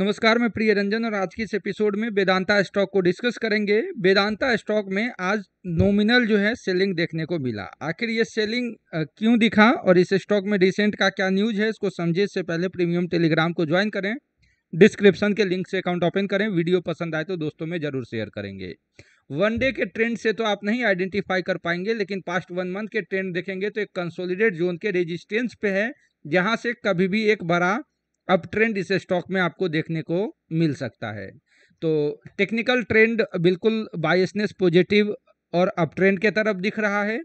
नमस्कार मैं प्रिय रंजन और आज के इस एपिसोड में वेदांता स्टॉक को डिस्कस करेंगे वेदांता स्टॉक में आज नोमिनल जो है सेलिंग देखने को मिला आखिर ये सेलिंग क्यों दिखा और इस स्टॉक में रिसेंट का क्या न्यूज है इसको समझे इससे पहले प्रीमियम टेलीग्राम को ज्वाइन करें डिस्क्रिप्शन के लिंक से अकाउंट ओपन करें वीडियो पसंद आए तो दोस्तों में जरूर शेयर करेंगे वन डे के ट्रेंड से तो आप नहीं आइडेंटिफाई कर पाएंगे लेकिन पास्ट वन मंथ के ट्रेंड देखेंगे तो एक कंसोलिडेट जोन के रेजिस्टेंस पे है जहां से कभी भी एक बड़ा अप ट्रेंड इस स्टॉक में आपको देखने को मिल सकता है तो टेक्निकल ट्रेंड बिल्कुल बायसनेस पॉजिटिव और अप ट्रेंड के तरफ दिख रहा है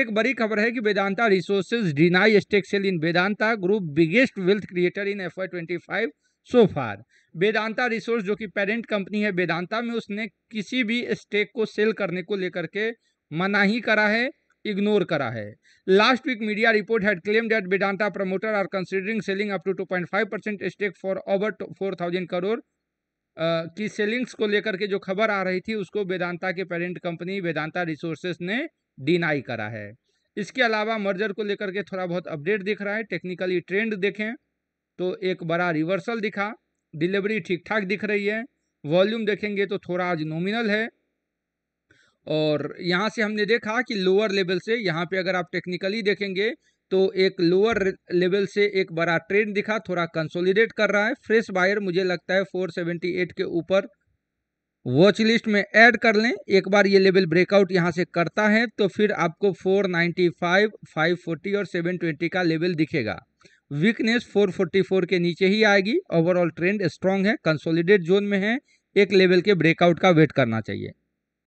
एक बड़ी खबर है कि Vedanta resources deny stake sale in Vedanta group biggest wealth creator in F Y twenty five so far Vedanta resource जो कि पेरेंट कंपनी है वेदांता में उसने किसी भी स्टेक को सेल करने को लेकर के मना ही करा है इग्नोर करा है last week media report had claim that Vedanta promoter are considering selling up to two point five percent stake for over four thousand crore की सेलिंग्स को लेकर के जो खबर आ रही थी उसको वेदांता के पेरेंट कंपनी वेदांता रिसोर्सेज ने डिनाई करा है इसके अलावा मर्जर को लेकर के थोड़ा बहुत अपडेट दिख रहा है टेक्निकली ट्रेंड देखें तो एक बड़ा रिवर्सल दिखा डिलीवरी ठीक ठाक दिख रही है वॉल्यूम देखेंगे तो थोड़ा आज नॉमिनल है और यहाँ से हमने देखा कि लोअर लेवल से यहाँ पे अगर आप टेक्निकली देखेंगे तो एक लोअर लेवल से एक बड़ा ट्रेंड दिखा थोड़ा कंसोलिडेट कर रहा है फ्रेश बायर मुझे लगता है 478 के ऊपर वॉच लिस्ट में ऐड कर लें एक बार ये लेवल ब्रेकआउट यहाँ से करता है तो फिर आपको 495, 540 और 720 का लेवल दिखेगा वीकनेस 444 के नीचे ही आएगी ओवरऑल ट्रेंड स्ट्रांग है कंसोलिडेट जोन में है एक लेवल के ब्रेकआउट का वेट करना चाहिए